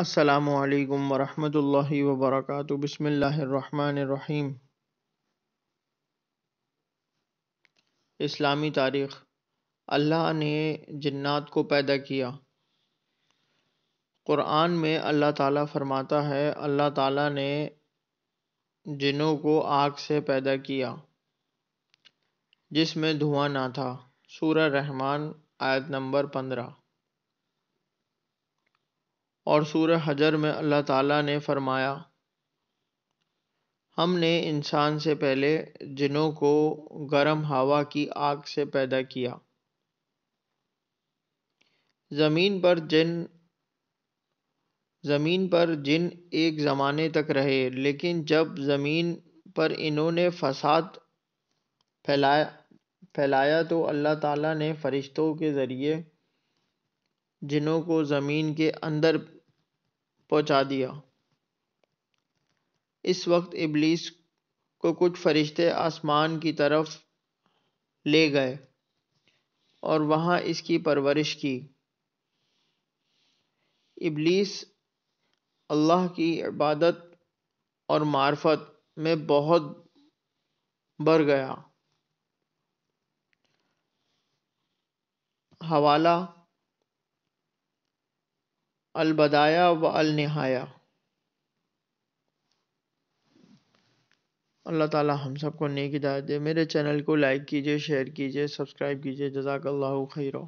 असलकम वरहमल वर्क बसमीम इस्लामी तारीख़ अल्लाह ने जन्नात को पैदा किया क़ुरान में अल्लाह ताला फरमाता है अल्लाह ताला ने जिनों को आग से पैदा किया जिसमें धुआं ना था सूर रहमान आयत नंबर पंद्रह और सूर हजर में अल्लाह ताला ने फरमाया हमने इंसान से पहले जिनों को गर्म हवा की आग से पैदा किया ज़मीन पर जिन ज़मीन पर जिन एक ज़माने तक रहे लेकिन जब ज़मीन पर इन्होंने फसाद फैलाया फैलाया तो अल्लाह ताला ने फरिश्तों के ज़रिए जिनों को ज़मीन के अंदर पहुंचा दिया इस वक्त इबलीस को कुछ फरिश्ते आसमान की तरफ ले गए और वहां इसकी परवरिश की इबलीस अल्लाह की इबादत और मार्फत में बहुत बढ़ गया हवाला अलबदाया व अलनहाया अल्लाह ताला हम सबको नेक हिदायत दे मेरे चैनल को लाइक कीजिए शेयर कीजिए सब्सक्राइब कीजिए जजाकल्ला खैर